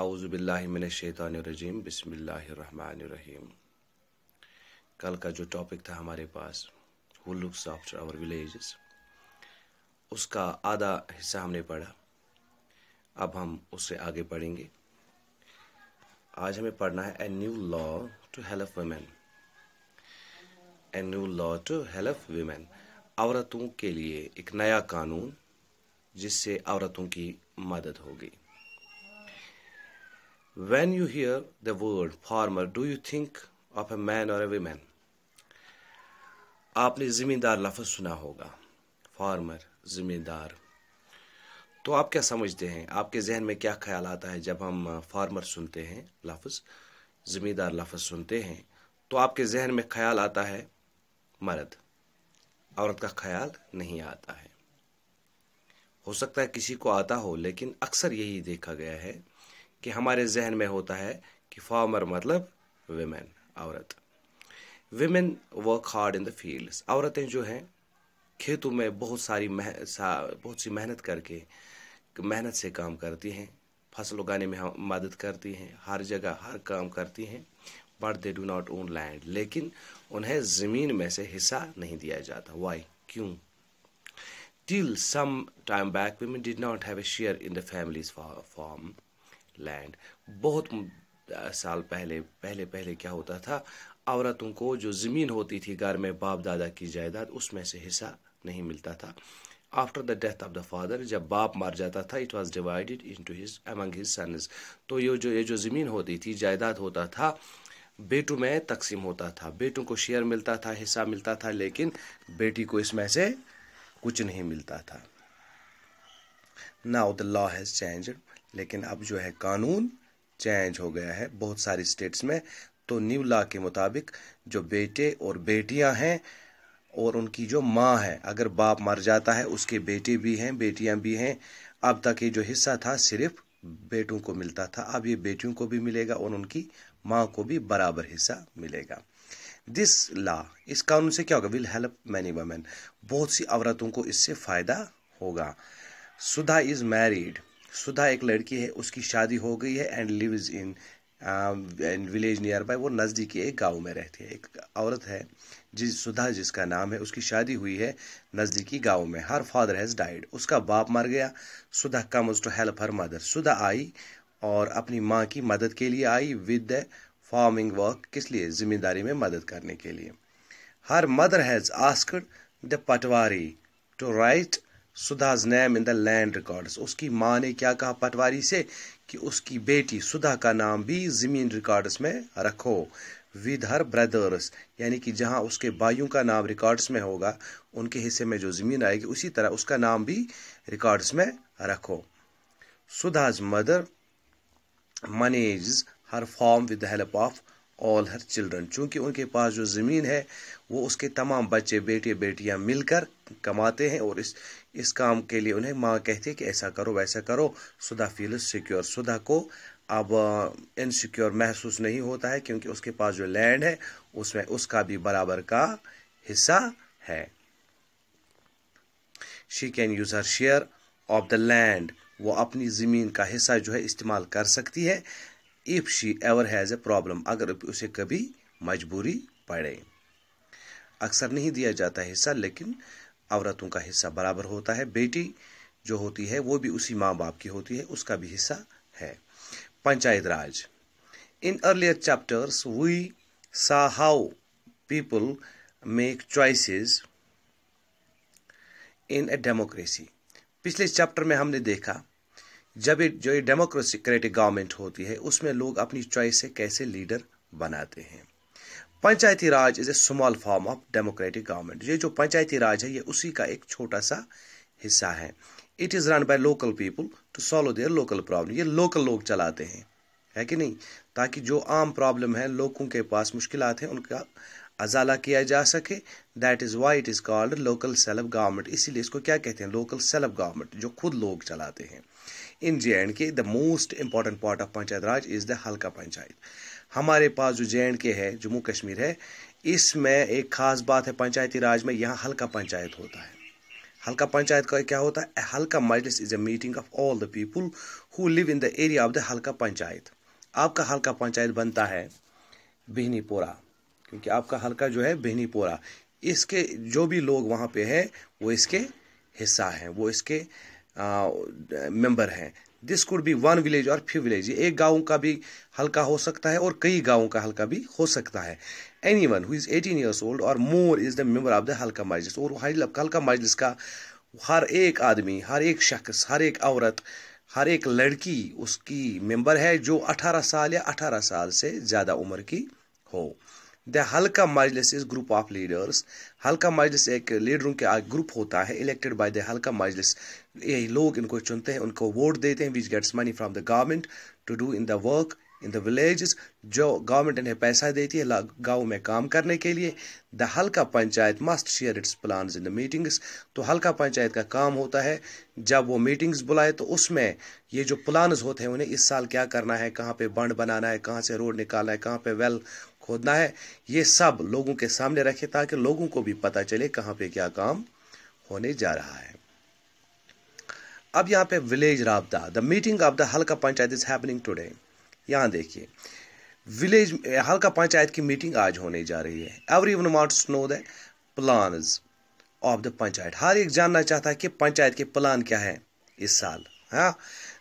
आउज़बिल्लिमिनशैतरजीम बसमीम कल का जो टॉपिक था हमारे पास who looks after our village उसका आधा हिस्सा हमने पढ़ा अब हम उससे आगे पढ़ेंगे आज हमें पढ़ना है a new law to help women a new law to help women औरतों के लिए एक नया कानून जिससे औरतों की मदद होगी When you hear the word farmer, do you think of a man or a woman? आपने ज़िम्मेदार लफ्ज़ सुना होगा फार्मर ज़िम्मेदार तो आप क्या समझते हैं आपके जहन में क्या ख्याल आता है जब हम फार्मर सुनते हैं लफ्ज़ ज़िम्मेदार लफ्ज़ सुनते हैं तो आपके जहन में ख्याल आता है मर्द औरत का ख्याल नहीं आता है हो सकता है किसी को आता हो लेकिन अक्सर यही देखा गया है कि हमारे जहन में होता है कि फार्मर मतलब वेमेन औरत women work hard in the fields औरतें जो हैं खेतों में बहुत सारी मह सा, बहुत सी मेहनत करके मेहनत से काम करती हैं फसल उगाने में मदद करती हैं हर जगह हर काम करती हैं but they do not own land लेकिन उन्हें ज़मीन में से हिस्सा नहीं दिया जाता वाई क्यों till some time back women did not have a share in the family's farm land बहुत साल पहले पहले पहले क्या होता था औरतों को जो ज़मीन होती थी घर में बाप दादा की जायदाद उसमें से हिस्सा नहीं मिलता था after the death of the father जब बाप मर जाता था it was divided to his among his sons तो ये जो ये जो ज़मीन होती थी जायदाद होता था बेटों में तकसीम होता था बेटों को शेयर मिलता था हिस्सा मिलता था लेकिन बेटी को इसमें से कुछ नहीं मिलता था now the law has changed लेकिन अब जो है कानून चेंज हो गया है बहुत सारी स्टेट्स में तो न्यू लॉ के मुताबिक जो बेटे और बेटियां हैं और उनकी जो माँ है अगर बाप मर जाता है उसके बेटे भी हैं बेटियां भी हैं अब तक ये जो हिस्सा था सिर्फ बेटों को मिलता था अब ये बेटियों को भी मिलेगा और उनकी माँ को भी बराबर हिस्सा मिलेगा दिस लॉ इस कानून से क्या होगा विल हेल्प मैनी वमेन बहुत सी औरतों को इससे फ़ायदा होगा सुधा इज़ मैरिड सुधा एक लड़की है उसकी शादी हो गई है and lives in and village nearby वो नज़दीकी एक गांव में रहती है एक औरत है जिस सुधा जिसका नाम है उसकी शादी हुई है नज़दीकी गांव में हर फादर हैज़ डाइड उसका बाप मर गया Sudha comes to help her mother Sudha आई और अपनी माँ की मदद के लिए आई विद द फार्मिंग वर्क किस लिए जिम्मेदारी में मदद करने के लिए her mother has asked the patwari to write Sudha's name in the land records उसकी माँ ने क्या कहा पटवारी से कि उसकी बेटी सुधा का नाम भी ज़मीन रिकॉर्ड्स में रखो विद हर ब्रदर्स यानी कि जहाँ उसके भाइयों का नाम रिकॉर्ड्स में होगा उनके हिस्से में जो ज़मीन आएगी उसी तरह उसका नाम भी रिकॉर्ड्स में रखो Sudha's mother manage her farm with the help of all her children चूंकि उनके पास जो ज़मीन है वो उसके तमाम बच्चे बेटे बेटियां मिलकर कमाते हैं और इस इस काम के लिए उन्हें माँ कहती है कि ऐसा करो वैसा करो सुधा फील सिक्योर सुधा को अब इनसिक्योर महसूस नहीं होता है क्योंकि उसके पास जो लैंड है उसमें उसका भी बराबर का हिस्सा है she can use her share of the land वो अपनी ज़मीन का हिस्सा जो है इस्तेमाल कर सकती है if she ever has a problem अगर उसे कभी मजबूरी पड़े अक्सर नहीं दिया जाता हिस्सा लेकिन औरतों का हिस्सा बराबर होता है बेटी जो होती है वो भी उसी माँ बाप की होती है उसका भी हिस्सा है panchayat raj in earlier chapters we saw how people make choices in a democracy पिछले चैप्टर में हमने देखा जब ये जो ये डेमोक्रेटिक गवर्नमेंट होती है उसमें लोग अपनी चॉइस से कैसे लीडर बनाते हैं Panchayati Raj is a small form of democratic government ये जो पंचायती राज है ये उसी का एक छोटा सा हिस्सा है it is run by local people to solve their local problem ये लोकल लोग चलाते हैं है कि नहीं ताकि जो आम प्रॉब्लम है लोगों के पास मुश्किल हैं उनका अजाला किया जा सके that is why it is called local self government इसीलिए इसको क्या कहते हैं लोकल सेल्फ गवर्नमेंट जो खुद लोग चलाते हैं in J and K the most important part of panchayat raj is the हल्का पंचायत हमारे पास जो जे एंड के है जम्मू कश्मीर है इसमें एक ख़ास बात है पंचायती राज में यहाँ हल्का पंचायत होता है हल्का पंचायत का क्या होता है halqa majlis is a meeting of all the people who live in the area of the हल्का पंचायत आपका हल्का पंचायत बनता है बेहनीपोरा क्योंकि आपका हल्का जो है बेहनीपोरा इसके जो भी लोग वहाँ पे हैं वो इसके हिस्सा हैं वो इसके मेंबर हैं this could be one village और फ्यू विलेज एक गाँव का भी हल्का हो सकता है और कई गाँव का हल्का भी हो सकता है anyone who's eighteen years old और more is the member of the halqa majlis और हल्का मजलिस का हर एक आदमी हर एक शख्स हर एक औरत हर एक लड़की उसकी मेंबर है जो 18 साल या 18 साल से ज़्यादा उम्र की हो the halqa majlis is group of leaders halqa majlis एक लीडरों के ग्रुप होता है इलेक्टेड बाय द हल्का मजलिस ये लोग इनको चुनते हैं उनको वोट देते हैं which gets money from the government to do in the work in the village जो गवर्नमेंट इन्हें पैसा देती है गाँव में काम करने के लिए द हल्का panchayat must share its plan in the meetings तो हल्का पंचायत का काम होता है जब वो मीटिंग्स बुलाए तो उसमें ये जो प्लान होते हैं उन्हें इस साल क्या करना है कहाँ पे बंड बनाना है कहाँ से रोड निकालना है कहाँ पे वेल खोदना है ये सब लोगों के सामने रखे ताकि लोगों को भी पता चले कहाँ पे क्या काम होने जा रहा है अब यहाँ पे विलेज राबदा द मीटिंग ऑफ द हल्का पंचायत इज हैपनिंग टुडे यहाँ देखिए विलेज हल्का पंचायत की मीटिंग आज होने जा रही है everyone wants know the plan of the panchayat हर एक जानना चाहता है कि पंचायत के प्लान क्या है इस साल हाँ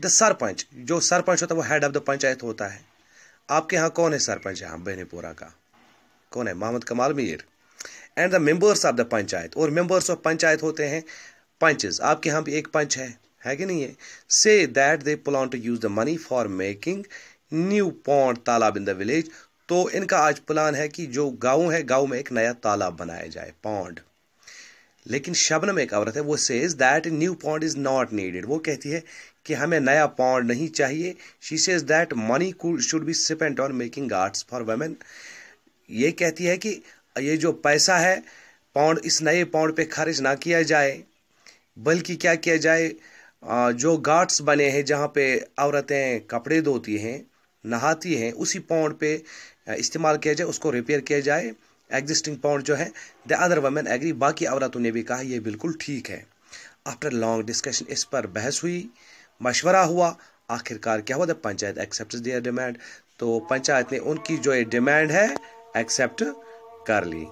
द सरपंच जो सरपंच होता है वो हेड ऑफ द पंचायत होता है आपके यहाँ कौन है सरपंच यहाँ बेनीपुरा का कौन है Mohammad Kamal Mir and the members of the panchayat और मेंबर्स ऑफ पंचायत होते हैं पंचेस आपके यहाँ भी एक पंच है है कि नहीं है से that they plan to use the money for making new pond तालाब इन द विलेज तो इनका आज प्लान है कि जो गाँव है गाँव में एक नया तालाब बनाया जाए पॉन्ड लेकिन शबनम एक औरत है वो says that new pond is not needed वो कहती है कि हमें नया पौंड नहीं चाहिए she says that money should be spent on making arts for women ये कहती है कि ये जो पैसा है पाउंड इस नए पाउंड पे खर्च ना किया जाए बल्कि क्या किया जाए जो गार्ड्स बने हैं जहाँ पे औरतें कपड़े धोती हैं नहाती हैं उसी पाउंड पे इस्तेमाल किया जाए उसको रिपेयर किया जाए एग्जिस्टिंग पाउंड जो है द अदर वमेन एग्री बाकी औरतों ने भी कहा यह बिल्कुल ठीक है आफ्टर लॉन्ग डिस्कशन इस पर बहस हुई मशवरा हुआ आखिरकार क्या हुआ पंचायत एक्सेप्ट दिया डिमांड तो पंचायत ने उनकी जो डिमांड है एक्सेप्ट कर ली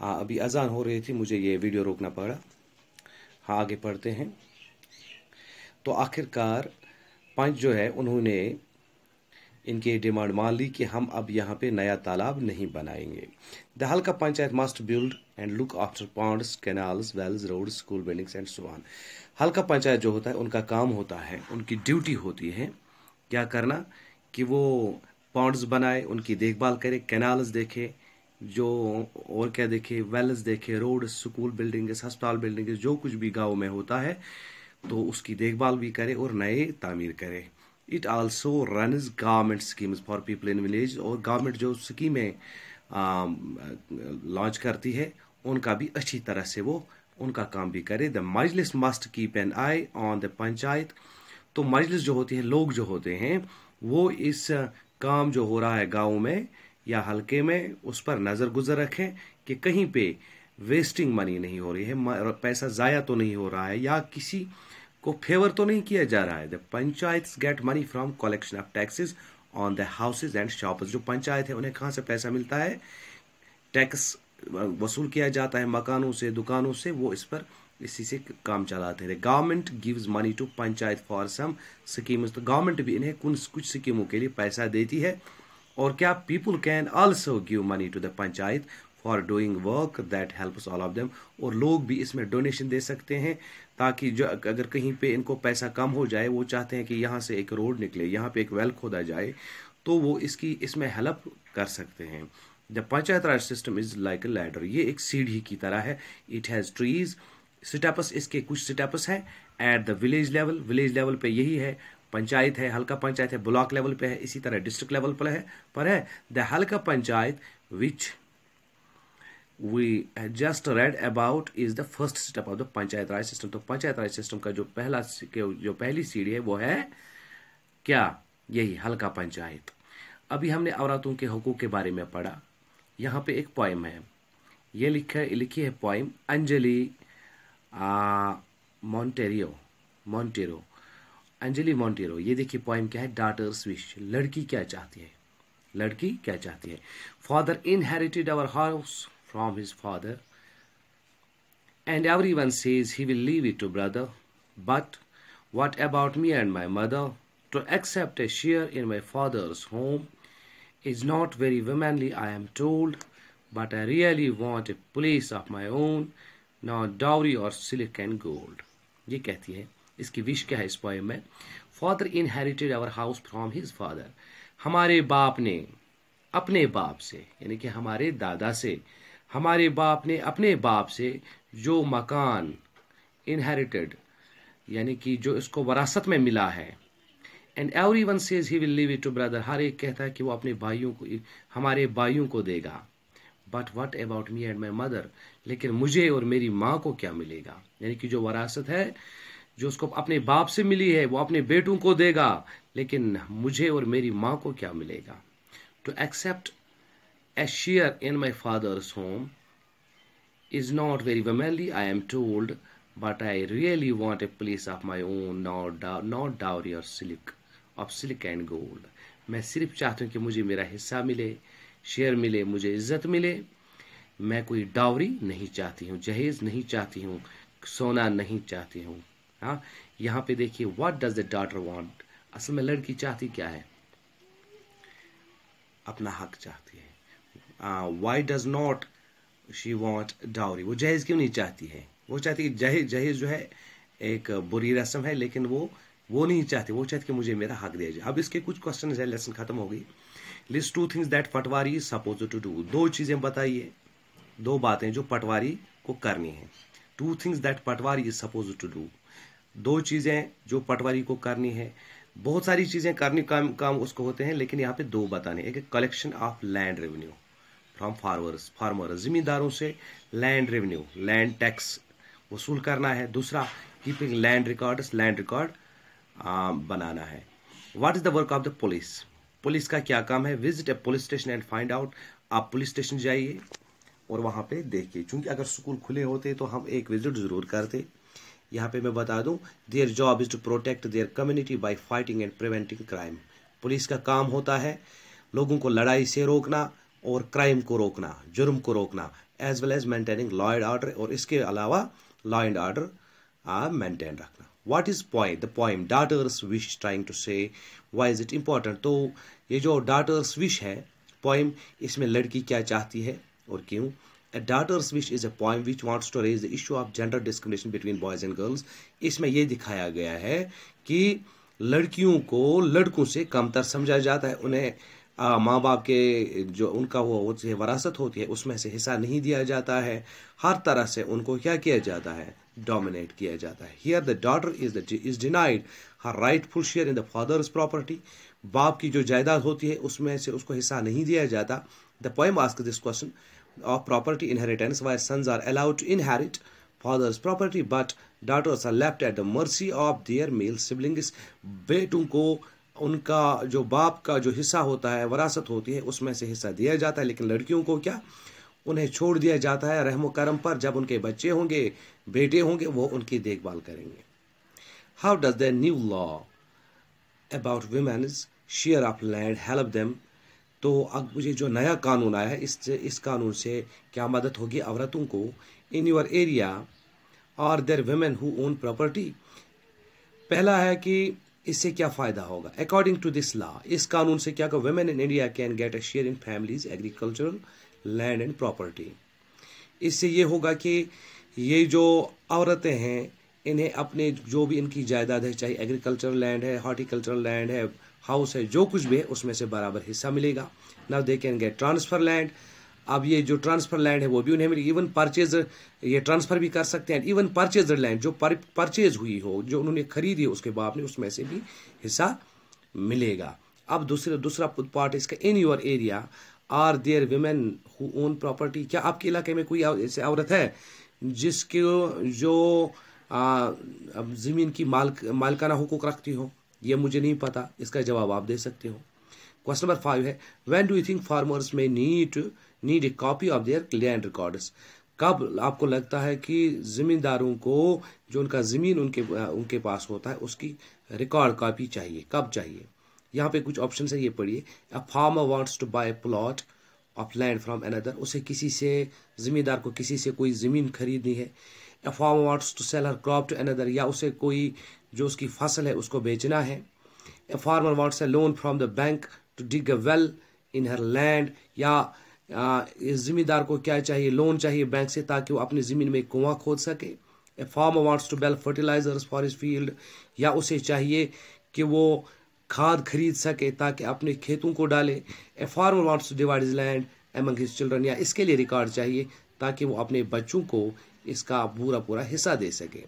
हाँ अभी अजान हो रही थी मुझे ये वीडियो रोकना पड़ा हाँ आगे पढ़ते हैं तो आखिरकार पंच जो है उन्होंने इनकी डिमांड मान ली कि हम अब यहाँ पे नया तालाब नहीं बनाएंगे द हल्का panchayat must build and look after ponds canals wells road school buildings and सुवान हल्का पंचायत जो होता है उनका काम होता है उनकी ड्यूटी होती है क्या करना कि वो पॉन्ड्स बनाए उनकी देखभाल करे कैनाल्स देखे जो और क्या देखे वेल्स देखे रोड स्कूल बिल्डिंग्स हस्पताल बिल्डिंग्स जो कुछ भी गाँव में होता है तो उसकी देखभाल भी करे और नए तामीर करे it also run government schemes for people in village और गवर्नमेंट जो स्कीमें लॉन्च करती है उनका भी अच्छी तरह से वो उनका काम भी करे the majlis must keep an eye on the panchayat तो मजलिस जो होती है लोग जो होते हैं वो इस काम जो हो रहा है गाँव में या हल्के में उस पर नज़र गुजर रखें कि कहीं पे वेस्टिंग मनी नहीं हो रही है पैसा ज़ाया तो नहीं हो रहा है या किसी को फेवर तो नहीं किया जा रहा है the panchayat get money from collection of taxes on the houses and shop जो पंचायत है उन्हें कहाँ से पैसा मिलता है टैक्स वसूल किया जाता है मकानों से दुकानों से वो इस पर इसी से काम चलाते हैं government gives money to panchayat for some schemes तो गवर्नमेंट भी इन्हें कुछ कुछ स्कीमों के लिए पैसा देती है और क्या people can also give money to the panchayat for doing work that helps all of them और लोग भी इसमें डोनेशन दे सकते हैं ताकि जो अगर कहीं पे इनको पैसा कम हो जाए वो चाहते हैं कि यहाँ से एक रोड निकले यहाँ पे एक वेल खोदा जाए तो वो इसकी इसमें हेल्प कर सकते हैं the panchayat Raj system is like a ladder ये एक सीढ़ी की तरह है इट हैज़ ट्रीज सिटापस इसके कुछ सिटापस हैं at the village level village level पे यही है पंचायत है हल्का पंचायत है ब्लॉक लेवल पे है इसी तरह डिस्ट्रिक्ट लेवल पर है पर है द हल्का panchayat which we just read about is the first step of the panchayat Raj system तो पंचायत राज सिस्टम का जो पहला जो पहली सीढ़ी है वो है क्या यही हल्का पंचायत अभी हमने औरतों के हकूक़ के बारे में पढ़ा यहाँ पे एक पॉइम है ये लिखा है लिखी है पॉइम अंजलि मॉन्टेरियो मॉन्टेरो अंजलि मॉन्टेरो ये देखिए पॉइम क्या है डाटर्स विश लड़की क्या चाहती है लड़की क्या चाहती है father inherited our house from his father and every one says he will leave it to brother but what about me and my mother to accept a share in my father's home is not very womanly, I am told, but I really want a place of my own, now dowry or silk and gold. ये कहती है इसकी wish क्या है इस poem में father inherited our house from his father हमारे बाप ने अपने बाप से यानी कि हमारे दादा से हमारे बाप ने अपने बाप से जो मकान इनहेरिटेड यानी कि जो इसको वरासत में मिला है and every one says he will leave it to brother हर एक कहता है कि वो अपने भाइयों को हमारे भाइयों को देगा but what about me and my mother लेकिन मुझे और मेरी माँ को क्या मिलेगा यानी कि जो वरासत है जो उसको अपने बाप से मिली है वो अपने बेटों को देगा लेकिन मुझे और मेरी माँ को क्या मिलेगा to accept a share in my father's home is not very womanly I am told but I really want a place of my own not not dower your silk of silk and gold मैं सिर्फ चाहता हूँ कि मुझे मेरा हिस्सा मिले share मिले मुझे इज्जत मिले मैं कोई डावरी नहीं चाहती हूँ जहेज नहीं चाहती हूँ सोना नहीं चाहती हूँ हाँ यहाँ पे देखिए what does the daughter want असल में लड़की चाहती क्या है अपना हक चाहती है why does not she want dowry वो जहेज क्यों नहीं चाहती है वो चाहती है जहेज जहेज जो है एक बुरी रस्म है लेकिन वो वो नहीं चाहते वो चाहते कि मुझे मेरा हक दिया जाए अब इसके कुछ क्वेश्चन है लेसन खत्म हो गई list two things that patwari suppose to do दो चीज़ें बताइए दो बातें जो पटवारी को करनी है two things that patwari is suppose to do दो चीज़ें जो पटवारी को करनी है बहुत सारी चीज़ें करनी काम काम उसको होते हैं लेकिन यहाँ पे दो बताने एक collection of land revenue from farmers farmer ज़मींदारों से लैंड रेवेन्यू लैंड टैक्स वसूल करना है दूसरा keeping land records land record बनाना है what is the work of the police police का क्या काम है visit a police station and find out आप पुलिस स्टेशन जाइए और वहां पे देखिए क्योंकि अगर स्कूल खुले होते तो हम एक विजिट ज़रूर करते यहाँ पे मैं बता दू their job is to protect their community by fighting and preventing crime police का काम होता है लोगों को लड़ाई से रोकना और क्राइम को रोकना जुर्म को रोकना as well as maintaining law and order और इसके अलावा लॉ एंड ऑर्डर मेंटेन रखना what is point the poem daughter's wish trying to say why is it important तो ये जो डाटर्स विश है पॉइम इसमें लड़की क्या चाहती है और क्यों a daughter's wish is a poem which wants to raise the issue of gender discrimination between boys and girls इसमें यह दिखाया गया है कि लड़कियों को लड़कों से कमतर समझा जाता है उन्हें माँ बाप के जो उनका वो वरासत होती है उसमें से हिस्सा नहीं दिया जाता है हर तरह से उनको क्या किया जाता है डोमिनेट किया जाता है here the daughter is is denied her rightful share in the father's property बाप की जो जायदाद होती है उसमें से उसको हिस्सा नहीं दिया जाता the poem ask this question of property inheritance why sons are allowed to inherit father's property but daughters are left at the mercy of their male siblings बेटों को उनका जो बाप का जो हिस्सा होता है वरासत होती है उसमें से हिस्सा दिया जाता है लेकिन लड़कियों को क्या उन्हें छोड़ दिया जाता है रहम करम पर जब उनके बच्चे होंगे बेटे होंगे वो उनकी देखभाल करेंगे how does the new law about women's share of land help them तो अब मुझे जो नया कानून आया है इस इस कानून से क्या मदद होगी औरतों को इन योर एरिया और there women who own property पहला है कि इससे क्या फ़ायदा होगा अकॉर्डिंग टू दिस लॉ इस कानून से क्या women in India can get a share in family's agricultural land and property इससे ये होगा कि ये जो औरतें हैं इन्हें अपने जो भी इनकी जायदाद है चाहे एग्रीकल्चरल लैंड है हॉर्टिकल्चरल लैंड है हाउस है जो कुछ भी है उसमें से बराबर हिस्सा मिलेगा now they can get transfer land अब ये जो ट्रांसफ़र लैंड है वो भी उन्हें मिलेगी इवन परचेज ये ट्रांसफ़र भी कर सकते हैं इवन परचेज लैंड जो परचेज हुई हो जो उन्होंने खरीदी हो उसके बाद में उसमें से भी हिस्सा मिलेगा अब दूसरा दूसरा पार्ट इसका in your area are there women who own property क्या आपके इलाके में कोई ऐसी औरत है जिसके जो ज़मीन की माल मालकाना हुकूक रखती हो यह मुझे नहीं पता इसका जवाब आप दे सकते हो क्वेश्चन नंबर फाइव है when do you think farmers may need need a copy of their land records कब आपको लगता है कि ज़मींदारों को जो उनका ज़मीन उनके उनके पास होता है उसकी रिकॉर्ड कॉपी चाहिए कब चाहिए यहाँ पे कुछ ऑप्शन है ये पढ़िए a farmer wants to buy plot of land from another उसे किसी से ज़मींदार को किसी से कोई ज़मीन खरीदनी है a farmer wants to sell her crop to another या उसे कोई जो उसकी फसल है उसको बेचना है a farmer wants a loan from the bank to dig a well in her land या ज़मींदार को क्या चाहिए लोन चाहिए बैंक से ताकि वो अपनी ज़मीन में कुआं खोद सके a farmer wants to buy fertilisers for his field या उसे चाहिए कि वो खाद खरीद सके ताकि अपने खेतों को डाले a farmer wants to divide his land among his children या इसके लिए रिकॉर्ड चाहिए ताकि वो अपने बच्चों को इसका पूरा पूरा हिस्सा दे सके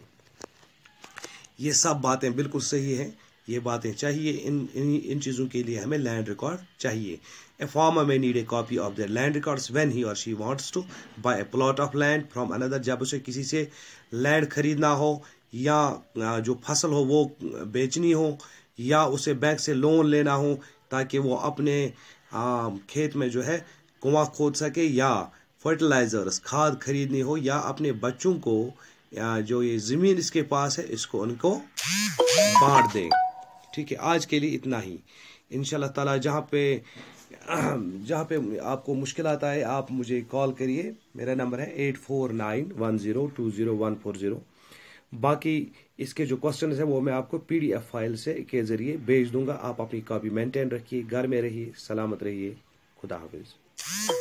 ये सब बातें बिल्कुल सही हैं ये बातें चाहिए इन इन इन चीज़ों के लिए हमें लैंड रिकॉर्ड चाहिए a farmer may need a copy of their land records when he और she wants to buy a plot of land from another जब उसे किसी से लैंड खरीदना हो या जो फसल हो वो बेचनी हो या उसे बैंक से लोन लेना हो ताकि वो अपने आ, खेत में जो है कुआं खोद सके या फर्टिलाइज़र्स खाद खरीदनी हो या अपने बच्चों को या जो ये ज़मीन इसके पास है इसको उनको बांट दें ठीक है आज के लिए इतना ही इन ताला जहाँ पे जहाँ पे आपको मुश्किल आए आप मुझे कॉल करिए मेरा नंबर है eight four nine one zero two zero one four zero बाकी इसके जो क्वेश्चन हैं वो मैं आपको पीडीएफ फाइल से के ज़रिए भेज दूंगा आप अपनी कॉपी मेंटेन रखिए घर में रहिए सलामत रहिए खुदा हाफिज़